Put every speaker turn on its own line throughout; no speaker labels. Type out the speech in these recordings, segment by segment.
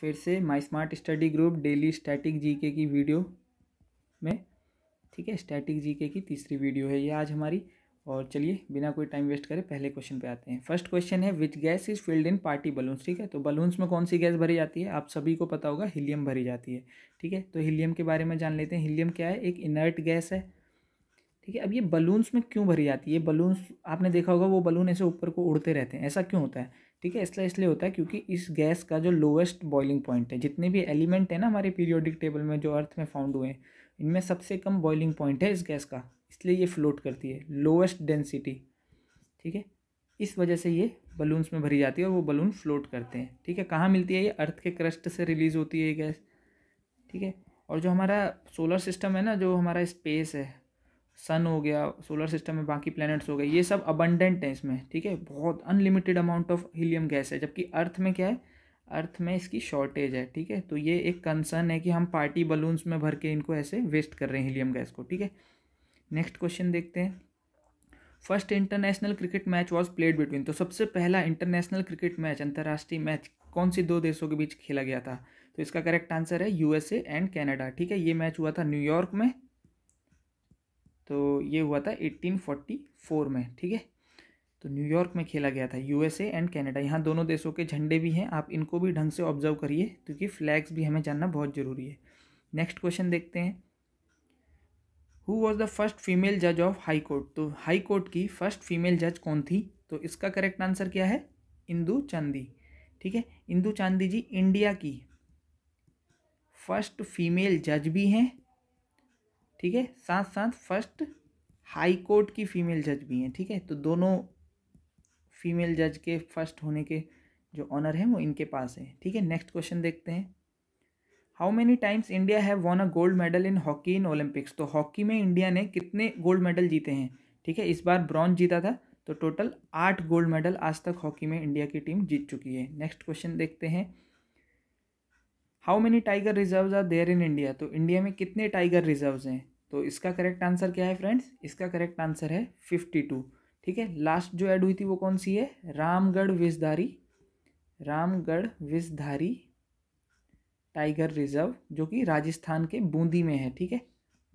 फिर से my smart study group daily static GK की वीडियो में ठीक है स्टैटिक जीके की तीसरी वीडियो है ये आज हमारी और चलिए बिना कोई टाइम वेस्ट करें पहले क्वेश्चन पे आते हैं फर्स्ट क्वेश्चन है which gas is filled in party balloons ठीक है तो बलून्स में कौन सी गैस भरी जाती है आप सभी को पता होगा हीलियम भरी जाती है ठीक है तो हीलियम के बारे में जान लेते हैं हीलियम क्या है एक इनर्ट गैस है ठीक है अब ये बलून्स में क्यों भरी जाती है बलून्स आपने देखा होगा वो बलून ऐसे ऊपर को उड़ते रहते हैं ऐसा क्यों होता है ठीक है इसलिए इसलिए होता है क्योंकि इस गैस का जो लोएस्ट बॉइलिंग पॉइंट है जितने भी एलिमेंट है ना हमारे पीरियोडिक टेबल में जो अर्थ में फाउंड हुए हैं इनमें सबसे कम बॉइलिंग पॉइंट है इस गैस का इसलिए ये फ्लोट करती है लोएस्ट डेंसिटी ठीक है इस वजह से ये बलून्स में भरी जाती है और वो बलून फ्लोट करते हैं ठीक है कहाँ मिलती है ये अर्थ के क्रस्ट से रिलीज़ होती है ये गैस ठीक है और जो हमारा सोलर सिस्टम है ना जो हमारा स्पेस है सन हो गया सोलर सिस्टम में बाकी प्लैनेट्स हो गए ये सब अबंडेंट हैं इसमें ठीक है बहुत unlimited amount of helium gas है जबकि अर्थ में क्या है अर्थ में इसकी शॉर्टेज है ठीक है तो ये एक कंसर्न है कि हम पार्टी बलून्स में भर के इनको ऐसे वेस्ट कर रहे हैं हीलियम गैस को ठीक है नेक्स्ट क्वेश्चन देखते हैं first international cricket match was played between तो सबसे पहला इंटरनेशनल क्रिकेट मैच अंतर्राष्ट्रीय मैच कौन सी दो देशों के बीच खेला गया था तो इसका करेक्ट आंसर है यूएसए एंड कनाडा ठीक है ये मैच हुआ था न्यूयॉर्क में तो ये हुआ था 1844 में ठीक है तो न्यूयॉर्क में खेला गया था यूएसए एंड कनाडा यहाँ दोनों देशों के झंडे भी हैं आप इनको भी ढंग से ऑब्जर्व करिए क्योंकि फ्लैग्स भी हमें जानना बहुत ज़रूरी है नेक्स्ट क्वेश्चन देखते हैं who was the first female जज ऑफ हाई कोर्ट तो हाई कोर्ट की फर्स्ट फीमेल जज कौन थी तो इसका करेक्ट आंसर क्या है इंदू चांदी ठीक है इंदू चांदी जी इंडिया की फर्स्ट फीमेल जज भी हैं ठीक है साथ साथ फर्स्ट हाई कोर्ट की फ़ीमेल जज भी हैं ठीक है तो दोनों फीमेल जज के फर्स्ट होने के जो ऑनर हैं वो इनके पास हैं ठीक है नेक्स्ट क्वेश्चन देखते हैं how many times India have won a gold medal in hockey in Olympics तो हॉकी में इंडिया ने कितने गोल्ड मेडल जीते हैं ठीक है इस बार ब्रॉन्ज जीता था तो टोटल आठ गोल्ड मेडल आज तक हॉकी में इंडिया की टीम जीत चुकी है नेक्स्ट क्वेश्चन देखते हैं how many tiger reserve are there in India तो इंडिया में कितने टाइगर रिजर्व हैं तो इसका करेक्ट आंसर क्या है फ्रेंड्स इसका करेक्ट आंसर है फिफ्टी टू ठीक है लास्ट जो ऐड हुई थी वो कौन सी है रामगढ़ विषधारी रामगढ़ विषधारी टाइगर रिजर्व जो कि राजस्थान के बूंदी में है ठीक है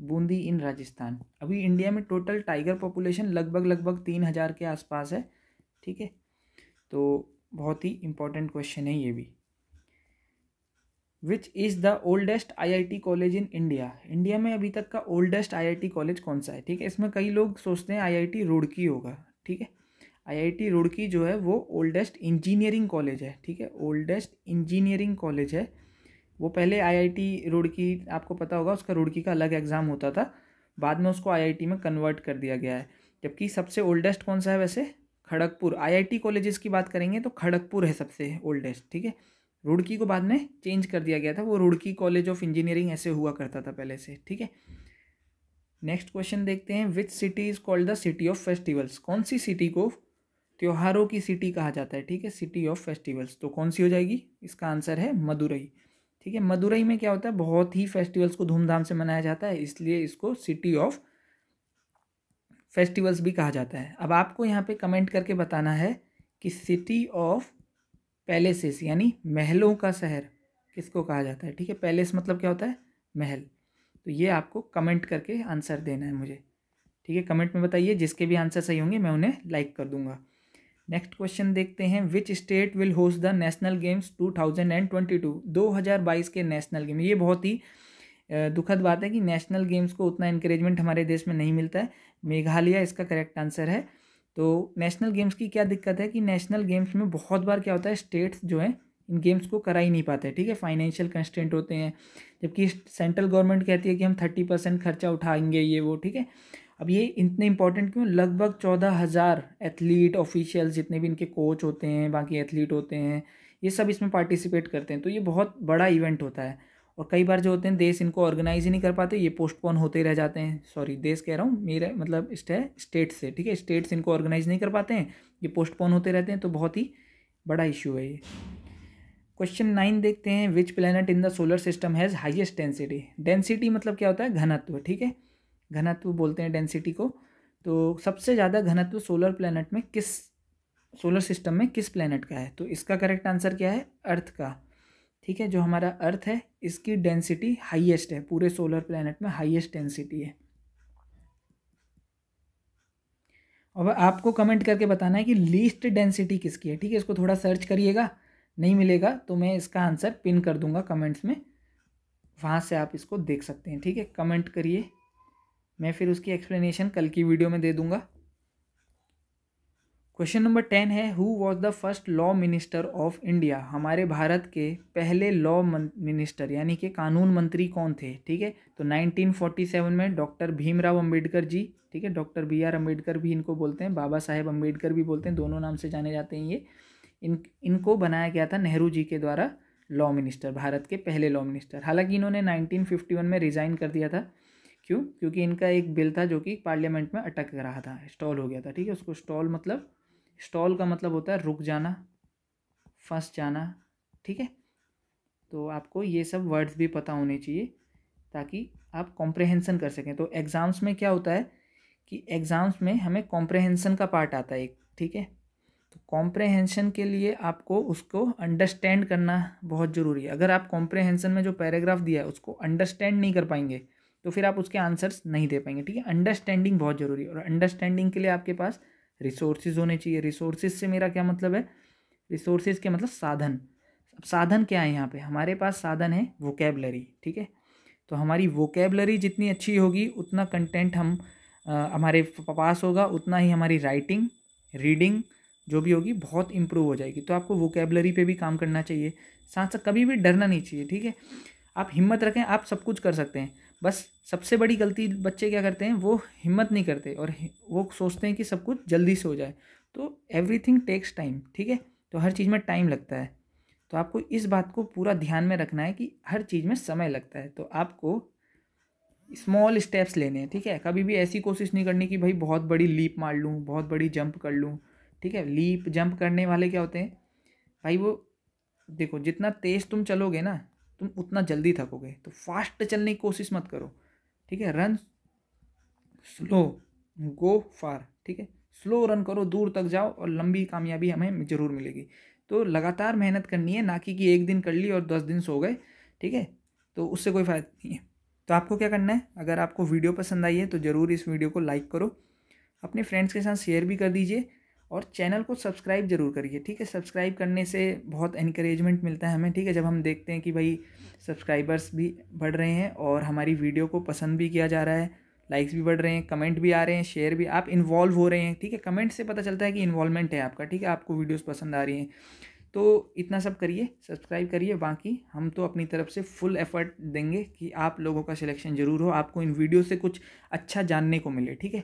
बूंदी इन राजस्थान अभी इंडिया में टोटल टाइगर पॉपुलेशन लगभग लगभग तीन हज़ार के आसपास है ठीक है तो बहुत ही इम्पोर्टेंट क्वेश्चन है ये भी which is the oldest IIT college in India India में अभी तक का ओल्डेस्ट आईआईटी कॉलेज कौन सा है ठीक है इसमें कई लोग सोचते हैं आईआईटी रुड़की होगा ठीक है आईआईटी रुड़की जो है वो ओल्डेस्ट इंजीनियरिंग कॉलेज है ठीक है ओल्डेस्ट इंजीनियरिंग कॉलेज है वो पहले आईआईटी रुड़की आपको पता होगा उसका रुड़की का अलग एग्ज़ाम होता था बाद में उसको आईआईटी में कन्वर्ट कर दिया गया है जबकि सबसे ओल्डेस्ट कौन सा है वैसे खड़गपुर आईआईटी कॉलेजेस की बात करेंगे तो खड़गपुर है सबसे ओल्डेस्ट ठीक है रुड़की को बाद में चेंज कर दिया गया था वो रुड़की कॉलेज ऑफ इंजीनियरिंग ऐसे हुआ करता था पहले से ठीक है नेक्स्ट क्वेश्चन देखते हैं which city is called the city of festivals कौन सी सिटी को त्योहारों की सिटी कहा जाता है ठीक है सिटी ऑफ फेस्टिवल्स तो कौन सी हो जाएगी इसका आंसर है मदुरई ठीक है मदुरई में क्या होता है बहुत ही फेस्टिवल्स को धूमधाम से मनाया जाता है इसलिए इसको सिटी ऑफ फेस्टिवल्स भी कहा जाता है अब आपको यहाँ पे कमेंट करके बताना है कि सिटी ऑफ पैलेसेस यानी महलों का शहर किसको कहा जाता है ठीक है पैलेस मतलब क्या होता है महल तो ये आपको कमेंट करके आंसर देना है मुझे ठीक है कमेंट में बताइए जिसके भी आंसर सही होंगे मैं उन्हें लाइक कर दूंगा नेक्स्ट क्वेश्चन देखते हैं which state will host the national games 2022 2022 के नेशनल गेम ये बहुत ही दुखद बात है कि नेशनल गेम्स को उतना इंकरेजमेंट हमारे देश में नहीं मिलता है मेघालय इसका करेक्ट आंसर है तो नेशनल गेम्स की क्या दिक्कत है कि नेशनल गेम्स में बहुत बार क्या होता है स्टेट्स जो हैं इन गेम्स को करा ही नहीं पाते ठीक है फाइनेंशियल कंस्टेंट होते हैं जबकि सेंट्रल गवर्नमेंट कहती है कि हम थर्टी परसेंट खर्चा उठाएंगे ये वो ठीक है अब ये इतने इंपॉर्टेंट क्यों लगभग चौदह हज़ार एथलीट ऑफिशियल जितने भी इनके कोच होते हैं बाकी एथलीट होते हैं ये सब इसमें पार्टिसिपेट करते हैं तो ये बहुत बड़ा इवेंट होता है और कई बार जो होते हैं देश इनको ऑर्गेनाइज ही नहीं कर पाते ये पोस्टपोन होते रह जाते हैं सॉरी देश कह रहा हूँ मेरा मतलब है स्टेट से ठीक है स्टेट्स इनको ऑर्गेनाइज नहीं कर पाते हैं ये पोस्टपोन होते रहते हैं तो बहुत ही बड़ा इश्यू है ये क्वेश्चन नाइन देखते हैं which planet in the solar system has highest density density मतलब क्या होता है घनत्व ठीक है घनत्व बोलते हैं डेंसिटी को तो सबसे ज़्यादा घनत्व सोलर प्लानट में किस सोलर सिस्टम में किस प्लानट का है तो इसका करेक्ट आंसर क्या है अर्थ का ठीक है जो हमारा अर्थ है इसकी डेंसिटी हाईएस्ट है पूरे सोलर प्लानट में हाईएस्ट डेंसिटी है अब आपको कमेंट करके बताना है कि लीस्ट डेंसिटी किसकी है ठीक है इसको थोड़ा सर्च करिएगा नहीं मिलेगा तो मैं इसका आंसर पिन कर दूंगा कमेंट्स में वहाँ से आप इसको देख सकते हैं ठीक है कमेंट करिए मैं फिर उसकी एक्सप्लेनेशन कल की वीडियो में दे दूंगा क्वेश्चन नंबर टेन है who was the first law minister of India हमारे भारत के पहले लॉ मिनिस्टर यानी कि कानून मंत्री कौन थे ठीक है तो 1947 में डॉक्टर भीमराव अंबेडकर जी ठीक है डॉक्टर बी आर अम्बेडकर भी इनको बोलते हैं बाबा साहेब अम्बेडकर भी बोलते हैं दोनों नाम से जाने जाते हैं ये इन इनको बनाया गया था नेहरू जी के द्वारा लॉ मिनिस्टर भारत के पहले लॉ मिनिस्टर हालांकि इन्होंने 1951 में रिज़ाइन कर दिया था क्यों क्योंकि इनका एक बिल था जो कि पार्लियामेंट में अटक रहा था स्टॉल हो गया था ठीक है उसको स्टॉल मतलब स्टॉल का मतलब होता है रुक जाना फंस जाना ठीक है तो आपको ये सब वर्ड्स भी पता होने चाहिए ताकि आप कॉम्प्रहेंसन कर सकें तो एग्ज़ाम्स में क्या होता है कि एग्ज़ाम्स में हमें कॉम्प्रहेंसन का पार्ट आता है एक ठीक है तो कॉम्प्रहेंशन के लिए आपको उसको अंडरस्टैंड करना बहुत ज़रूरी है अगर आप कॉम्प्रहेंसन में जो पैराग्राफ दिया है उसको अंडरस्टैंड नहीं कर पाएंगे तो फिर आप उसके आंसर्स नहीं दे पाएंगे ठीक है अंडरस्टैंडिंग बहुत ज़रूरी है और अंडरस्टैंडिंग के लिए आपके पास रिसोर्सेज होने चाहिए रिसोर्सेज से मेरा क्या मतलब है रिसोर्सेज के मतलब साधन अब साधन क्या है यहाँ पे हमारे पास साधन है वोकेबलरी ठीक है तो हमारी वोकेबलरी जितनी अच्छी होगी उतना कंटेंट हम आ, हमारे पास होगा उतना ही हमारी राइटिंग रीडिंग जो भी होगी बहुत इम्प्रूव हो जाएगी तो आपको वोकेबलरी पे भी काम करना चाहिए साथ साथ कभी भी डरना नहीं चाहिए ठीक है आप हिम्मत रखें आप सब कुछ कर सकते हैं बस सबसे बड़ी गलती बच्चे क्या करते हैं वो हिम्मत नहीं करते और वो सोचते हैं कि सब कुछ जल्दी से हो जाए तो थिंग टेक्स टाइम ठीक है तो हर चीज़ में टाइम लगता है तो आपको इस बात को पूरा ध्यान में रखना है कि हर चीज़ में समय लगता है तो आपको स्मॉल स्टेप्स लेने हैं ठीक है कभी भी ऐसी कोशिश नहीं करनी कि भाई बहुत बड़ी लीप मार लूँ बहुत बड़ी जंप कर लूँ ठीक है लीप जंप करने वाले क्या होते हैं भाई वो देखो जितना तेज़ तुम चलोगे ना तुम उतना जल्दी थकोगे तो फास्ट चलने की कोशिश मत करो ठीक है रन स्लो गो फार ठीक है स्लो रन करो दूर तक जाओ और लंबी कामयाबी हमें ज़रूर मिलेगी तो लगातार मेहनत करनी है ना कि एक दिन कर ली और दस दिन सो गए ठीक है तो उससे कोई फ़ायदा नहीं है तो आपको क्या करना है अगर आपको वीडियो पसंद आई है तो ज़रूर इस वीडियो को लाइक करो अपने फ्रेंड्स के साथ शेयर भी कर दीजिए और चैनल को सब्सक्राइब जरूर करिए ठीक है सब्सक्राइब करने से बहुत इनक्रेजमेंट मिलता है हमें ठीक है जब हम देखते हैं कि भाई सब्सक्राइबर्स भी बढ़ रहे हैं और हमारी वीडियो को पसंद भी किया जा रहा है लाइक्स भी बढ़ रहे हैं कमेंट भी आ रहे हैं शेयर भी आप इन्वॉल्व हो रहे हैं ठीक है कमेंट से पता चलता है कि इन्वॉल्वमेंट है आपका ठीक है आपको वीडियोस पसंद आ रही हैं तो इतना सब करिए सब्सक्राइब करिए बाकी हम तो अपनी तरफ से फुल एफर्ट देंगे कि आप लोगों का सिलेक्शन ज़रूर हो आपको इन वीडियो से कुछ अच्छा जानने को मिले ठीक है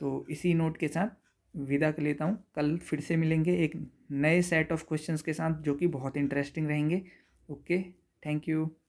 तो इसी नोट के साथ विदा कर लेता हूँ कल फिर से मिलेंगे एक नए सेट ऑफ क्वेश्चंस के साथ जो कि बहुत इंटरेस्टिंग रहेंगे ओके थैंक यू